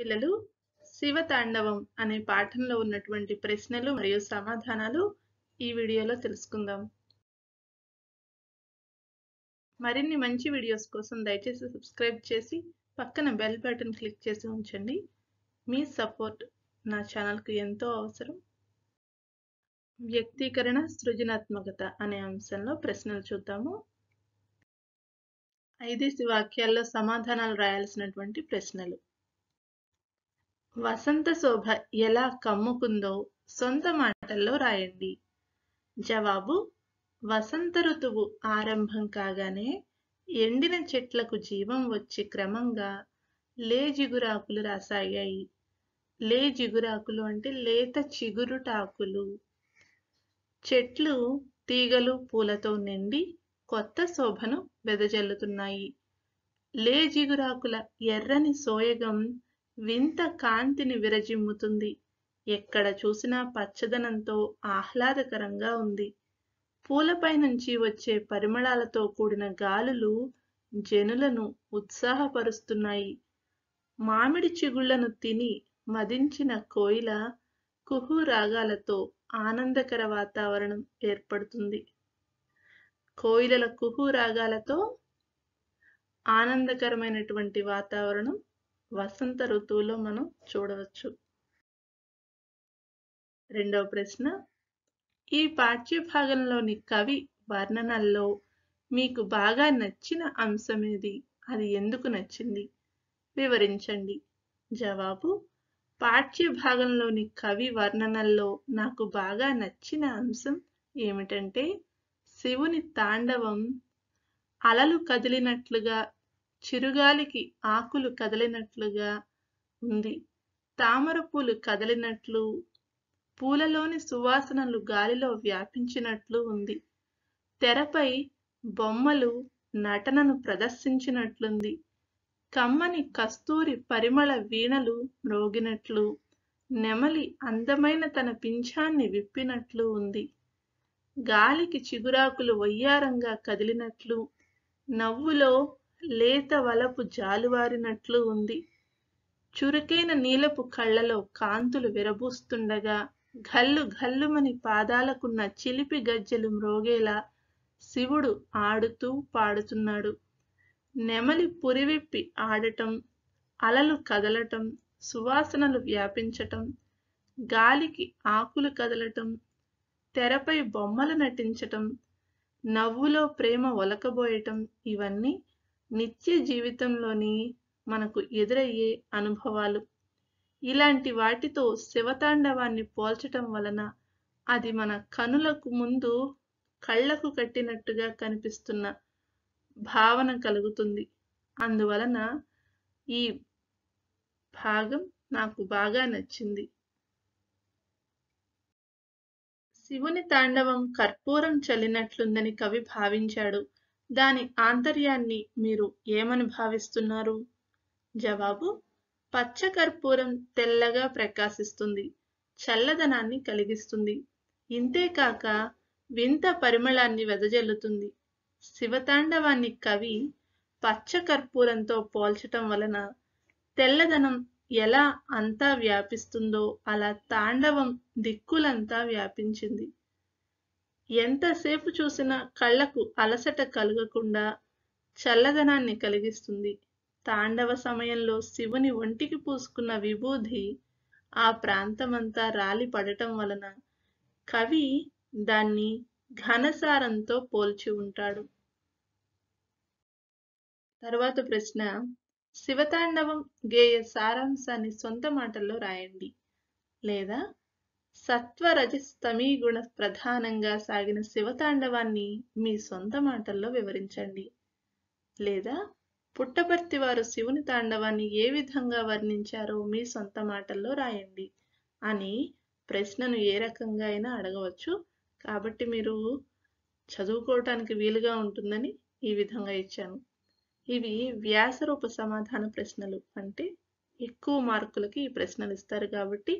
పిల్లలు శివతాండవం అనే పాఠంలో ఉన్నటువంటి ప్రశ్నలు మరియు సమాధానాలు ఈ వీడియోలో తెలుసుకుందాం మరిన్ని మంచి వీడియోస్ కోసం దయచేసి సబ్స్క్రైబ్ చేసి పక్కన బెల్ బటన్ క్లిక్ చేసి ఉంచండి మీ సపోర్ట్ నా ఛానల్కు ఎంతో అవసరం వ్యక్తీకరణ సృజనాత్మకత అనే అంశంలో ప్రశ్నలు చూద్దాము ఐదేసి వాక్యాల్లో సమాధానాలు రాయాల్సినటువంటి ప్రశ్నలు వసంత శోభ ఎలా కమ్ముకుందో సొంత మాటల్లో రాయండి జవాబు వసంత ఋతువు ఆరంభం కాగానే ఎండిన చెట్లకు జీవం వచ్చి క్రమంగా లే జిగురాకులు రాసాయాయి లే జిగురాకులు అంటే లేత చిగురుటాకులు చెట్లు తీగలు పూలతో నిండి కొత్త శోభను వెదజల్లుతున్నాయి లే జిగురాకుల ఎర్రని సోయగం వింత కాంతిని విరజిమ్ముతుంది ఎక్కడ చూసినా పచ్చదనంతో ఆహ్లాదకరంగా ఉంది పూలపై నుంచి వచ్చే పరిమళాలతో కూడిన గాలులు జనులను ఉత్సాహపరుస్తున్నాయి మామిడి చిగుళ్లను తిని మదించిన కోయిల కుహు రాగాలతో ఆనందకర వాతావరణం ఏర్పడుతుంది కోయిలల కుహు రాగాలతో ఆనందకరమైనటువంటి వాతావరణం వసంత ఋతువులో మనం చూడవచ్చు రెండవ ప్రశ్న ఈ పాఠ్యభాగంలోని కవి వర్ణనల్లో మీకు బాగా నచ్చిన అంశం ఏది అది ఎందుకు నచ్చింది వివరించండి జవాబు పాఠ్యభాగంలోని కవి వర్ణనల్లో నాకు బాగా నచ్చిన అంశం ఏమిటంటే శివుని తాండవం అలలు కదిలినట్లుగా చిరుగాలికి ఆకులు కదిలినట్లుగా ఉంది తామర పూలు కదిలినట్లు పూలలోని సువాసనలు గాలిలో వ్యాపించినట్లు ఉంది తెరపై బొమ్మలు నటనను ప్రదర్శించినట్లుంది కమ్మని కస్తూరి పరిమళ వీణలు మ్రోగినట్లు నెమలి అందమైన తన పింఛాన్ని విప్పినట్లు ఉంది గాలికి చిగురాకులు వయ్యారంగా కదిలినట్లు నవ్వులో లేత వలపు జాలువారినట్లు ఉంది చురుకైన నీలపు కళ్ళలో కాంతులు విరబూస్తుండగా ఘల్లు ఘల్లుమని పాదాలకున్న చిలిపి గజ్జెలు మ్రోగేలా శివుడు ఆడుతూ పాడుతున్నాడు నెమలి పురివిప్పి ఆడటం అలలు కదలటం సువాసనలు వ్యాపించటం గాలికి ఆకులు కదలటం తెరపై బొమ్మలు నటించటం నవ్వులో ప్రేమ ఒలకబోయటం ఇవన్నీ నిత్య జీవితంలోని మనకు ఎదురయ్యే అనుభవాలు ఇలాంటి వాటితో శివతాండవాన్ని పోల్చటం వలన అది మన కనులకు ముందు కళ్ళకు కట్టినట్టుగా కనిపిస్తున్న భావన కలుగుతుంది అందువలన ఈ భాగం నాకు బాగా నచ్చింది శివుని తాండవం కర్పూరం చల్లినట్లుందని కవి భావించాడు దాని ఆంతర్యాన్ని మీరు ఏమని భావిస్తున్నారు జవాబు పచ్చ కర్పూరం తెల్లగా ప్రకాశిస్తుంది చల్లదనాన్ని కలిగిస్తుంది ఇంతేకాక వింత పరిమళాన్ని వెదజల్లుతుంది శివతాండవాన్ని కవి పచ్చ కర్పూరంతో పోల్చటం వలన తెల్లదనం ఎలా అంతా వ్యాపిస్తుందో అలా తాండవం దిక్కులంతా వ్యాపించింది ఎంతసేపు చూసినా కళ్ళకు అలసట కలగకుండా చల్లదనాన్ని కలిగిస్తుంది తాండవ సమయంలో శివుని ఒంటికి పూసుకున్న విభూది ఆ ప్రాంతమంతా రాలి పడటం వలన కవి దాన్ని ఘనసారంతో పోల్చి ఉంటాడు తర్వాత ప్రశ్న శివతాండవం గేయ సారాంశాన్ని సొంత మాటల్లో రాయండి లేదా సత్వరజస్తమీ గుణ ప్రధానంగా సాగిన శివతాండవాన్ని మీ సొంత మాటల్లో వివరించండి లేదా పుట్టపర్తి వారు శివుని తాండవాన్ని ఏ విధంగా వర్ణించారో మీ సొంత మాటల్లో రాయండి అని ప్రశ్నను ఏ రకంగా అయినా అడగవచ్చు కాబట్టి మీరు చదువుకోవటానికి వీలుగా ఉంటుందని ఈ విధంగా ఇచ్చాను ఇవి వ్యాసరూప సమాధాన ప్రశ్నలు అంటే ఎక్కువ మార్కులకి ఈ ప్రశ్నలు ఇస్తారు కాబట్టి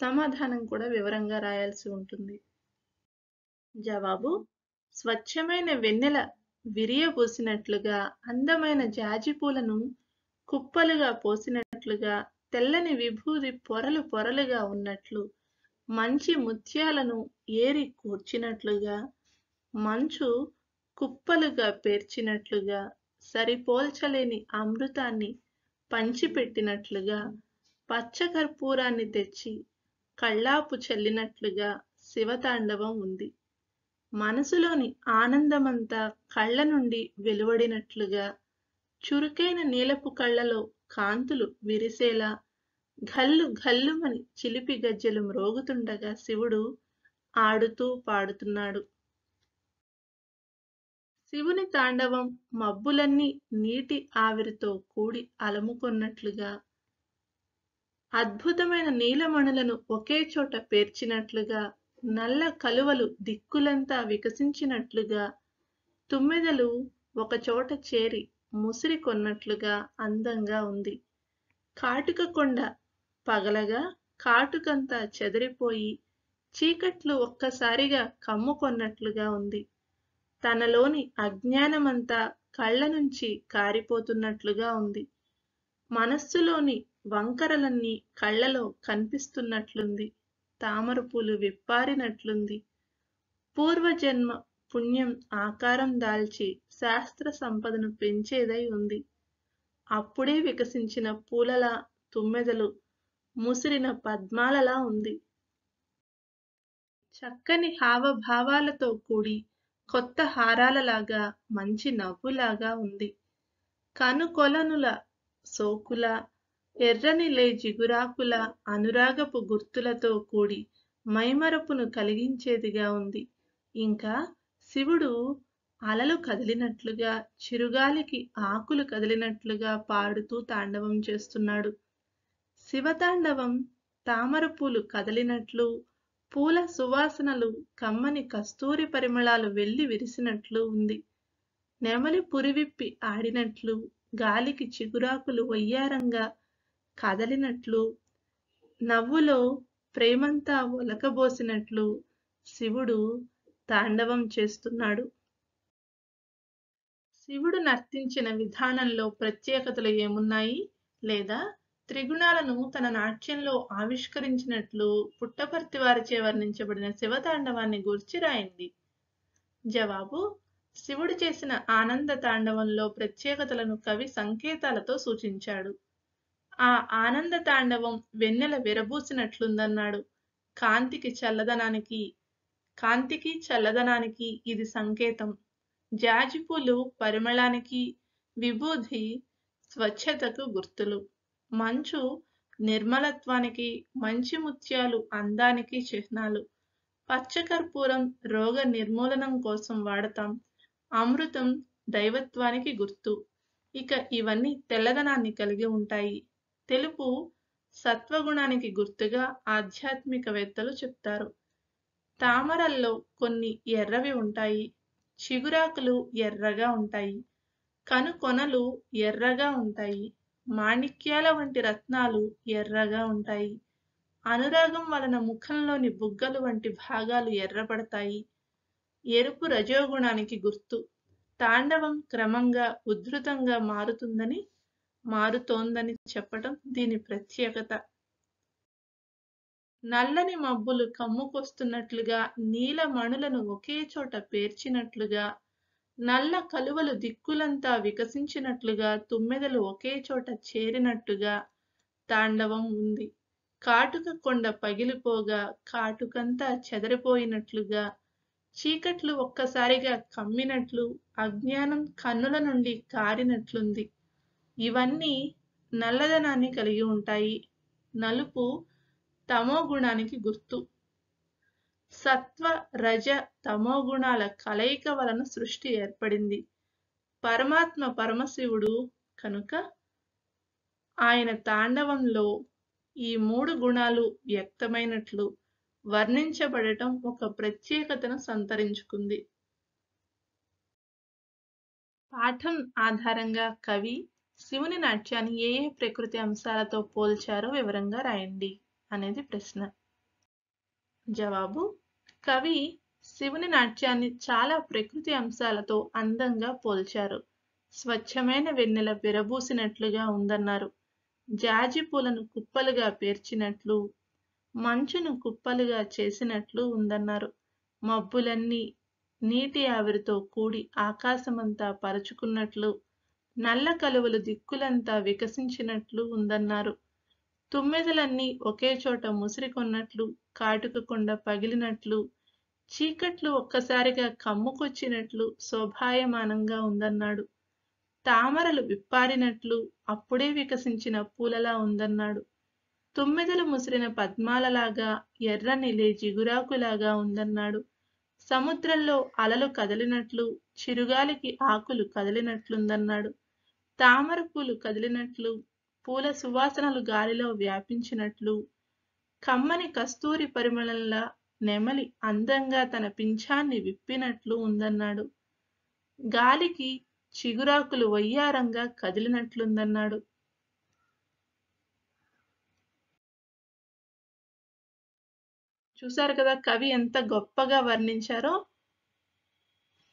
సమాధానం కూడా వివరంగా రాయాల్సి ఉంటుంది జవాబు స్వచ్ఛమైన వెన్నెల విరియపోసినట్లుగా అందమైన జాజిపూలను కుప్పలుగా పోసినట్లుగా తెల్లని విభూది పొరలు పొరలుగా ఉన్నట్లు మంచి ముత్యాలను ఏరి కూర్చినట్లుగా మంచు కుప్పలుగా పేర్చినట్లుగా సరిపోల్చలేని అమృతాన్ని పంచిపెట్టినట్లుగా పచ్చకర్పూరాన్ని తెచ్చి కళ్ళాపు చెల్లినట్లుగా శివతాండవం ఉంది మనసులోని ఆనందమంతా కళ్ళ నుండి వెలువడినట్లుగా చురుకైన నీలపు కళ్ళలో కాంతులు విరిసేలా ఘల్లు ఘల్లుమని చిలిపి గజ్జెలు మ్రోగుతుండగా శివుడు ఆడుతూ పాడుతున్నాడు శివుని తాండవం మబ్బులన్నీ నీటి ఆవిరితో కూడి అలముకొన్నట్లుగా అద్భుతమైన నీలమణులను ఒకే చోట పేర్చినట్లుగా నల్ల కలువలు దిక్కులంతా వికసించినట్లుగా తుమ్మెదలు ఒకచోట చేరి ముసిరి కొన్నట్లుగా అందంగా ఉంది కాటుక కొండ పగలగా కాటుకంతా చెదిరిపోయి చీకట్లు ఒక్కసారిగా కమ్ముకొన్నట్లుగా ఉంది తనలోని అజ్ఞానమంతా కళ్ళ నుంచి కారిపోతున్నట్లుగా ఉంది మనస్సులోని వంకరలన్నీ కళ్ళలో కనిపిస్తున్నట్లుంది తామర పూలు విప్పారినట్లుంది పూర్వజన్మ పుణ్యం ఆకారం దాల్చి శాస్త్ర సంపదను పెంచేదై ఉంది అప్పుడే వికసించిన పూలలా తుమ్మెదలు ముసిరిన పద్మాలలా ఉంది చక్కని హావభావాలతో కూడి కొత్త హారాలలాగా మంచి నవ్వులాగా ఉంది కనుకొలనుల సోకుల ఎర్రని జిగురాకుల అనురాగపు గుర్తులతో కూడి మైమరపును కలిగించేదిగా ఉంది ఇంకా శివుడు అలలు కదిలినట్లుగా చిరుగాలికి ఆకులు కదిలినట్లుగా పాడుతూ తాండవం చేస్తున్నాడు శివతాండవం తామర పూలు కదిలినట్లు పూల సువాసనలు కమ్మని కస్తూరి పరిమళాలు వెళ్ళి విరిసినట్లు ఉంది నెమలి పురివిప్పి ఆడినట్లు గాలికి చిగురాకులు వయ్యారంగా కదలినట్లు నవ్వులో ప్రేమంతా ఒలకబోసినట్లు శివుడు తాండవం చేస్తున్నాడు శివుడు నర్తించిన విధానంలో ప్రత్యేకతలు ఏమున్నాయి లేదా త్రిగుణాలను తన నాట్యంలో ఆవిష్కరించినట్లు పుట్టపర్తి వారిచే వర్ణించబడిన శివతాండవాన్ని గూర్చి రాయింది జవాబు శివుడు చేసిన ఆనంద తాండవంలో ప్రత్యేకతలను కవి సంకేతాలతో సూచించాడు ఆ ఆనంద తాండవం వెన్నెల విరబూసినట్లుందన్నాడు కాంతికి చల్లదనానికి కాంతికి చల్లదనానికి ఇది సంకేతం జాజిపూలు పరిమళానికి విభూది స్వచ్ఛతకు గుర్తులు మంచు నిర్మలత్వానికి మంచి ముత్యాలు అందానికి చిహ్నాలు పచ్చకర్పూరం రోగ నిర్మూలనం కోసం వాడతాం అమృతం దైవత్వానికి గుర్తు ఇక ఇవన్నీ తెల్లదనాన్ని కలిగి ఉంటాయి తెలుపు సత్వగుణానికి గుర్తుగా ఆధ్యాత్మికవేత్తలు చెప్తారు తామరల్లో కొన్ని ఎర్రవి ఉంటాయి చిగురాకులు ఎర్రగా ఉంటాయి కనుకొనలు ఎర్రగా ఉంటాయి మాణిక్యాల వంటి రత్నాలు ఎర్రగా ఉంటాయి అనురాగం వలన ముఖంలోని బుగ్గలు వంటి భాగాలు ఎర్రపడతాయి ఎరుపు రజోగుణానికి గుర్తు తాండవం క్రమంగా ఉధృతంగా మారుతుందని మారుతోందని చెప్పడం దీని ప్రత్యేకత నల్లని మబ్బులు కమ్ముకొస్తున్నట్లుగా నీల మణులను ఒకే చోట పేర్చినట్లుగా నల్ల కలువలు దిక్కులంతా వికసించినట్లుగా తుమ్మెదలు ఒకే చోట చేరినట్టుగా తాండవం ఉంది కాటుక కొండ పగిలిపోగా కాటుకంతా చెదరిపోయినట్లుగా చీకట్లు ఒక్కసారిగా కమ్మినట్లు అజ్ఞానం కన్నుల నుండి కారినట్లుంది ఇవన్నీ నల్లదనాన్ని కలిగి ఉంటాయి నలుపు తమో గుణానికి గుర్తు సత్వ రజ తమో గుణాల కలయిక వలన సృష్టి ఏర్పడింది పరమాత్మ పరమశివుడు కనుక ఆయన తాండవంలో ఈ మూడు గుణాలు వ్యక్తమైనట్లు వర్ణించబడటం ఒక ప్రత్యేకతను సంతరించుకుంది పాఠం ఆధారంగా కవి శివుని నాట్యాన్ని ఏ ఏ ప్రకృతి అంశాలతో పోల్చారో వివరంగా రాయండి అనేది ప్రశ్న జవాబు కవి శివుని నాట్యాన్ని చాలా ప్రకృతి అంశాలతో అందంగా పోల్చారు స్వచ్ఛమైన వెన్నెల విరబూసినట్లుగా ఉందన్నారు జాజి పూలను కుప్పలుగా పేర్చినట్లు మంచును కుప్పలుగా చేసినట్లు ఉందన్నారు మబ్బులన్నీ నీటి ఆవిరితో కూడి ఆకాశమంతా పరుచుకున్నట్లు నల్ల కలువలు దిక్కులంతా వికసించినట్లు ఉందన్నారు తుమ్మెదలన్నీ ఒకే చోట ముసిరికొన్నట్లు కాటుకకుండా పగిలినట్లు చీకట్లు ఒక్కసారిగా కమ్ముకొచ్చినట్లు శోభాయమానంగా ఉందన్నాడు తామరలు విప్పారినట్లు అప్పుడే వికసించిన పూలలా ఉందన్నాడు తుమ్మెదలు ముసిరిన పద్మాలలాగా ఎర్రనిలే జిగురాకులాగా ఉందన్నాడు సముద్రంలో అలలు కదిలినట్లు చిరుగాలికి ఆకులు కదిలినట్లుందన్నాడు తామర పూలు కదిలినట్లు పూల సువాసనలు గాలిలో వ్యాపించినట్లు కమ్మని కస్తూరి పరిమళంలా నెమలి అందంగా తన పింఛాన్ని విప్పినట్లు ఉందన్నాడు గాలికి చిగురాకులు వయ్యారంగా కదిలినట్లుందన్నాడు చూశారు కదా కవి ఎంత గొప్పగా వర్ణించారో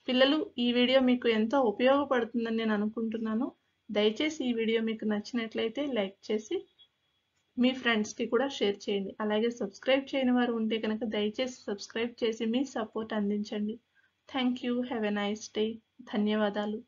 పిల్లలు ఈ వీడియో మీకు ఎంతో ఉపయోగపడుతుందని నేను అనుకుంటున్నాను దయచేసి ఈ వీడియో మీకు నచ్చినట్లయితే లైక్ చేసి మీ ఫ్రెండ్స్కి కూడా షేర్ చేయండి అలాగే సబ్స్క్రైబ్ చేయని వారు ఉంటే కనుక దయచేసి సబ్స్క్రైబ్ చేసి మీ సపోర్ట్ అందించండి thank you have a nice day ధన్యవాదాలు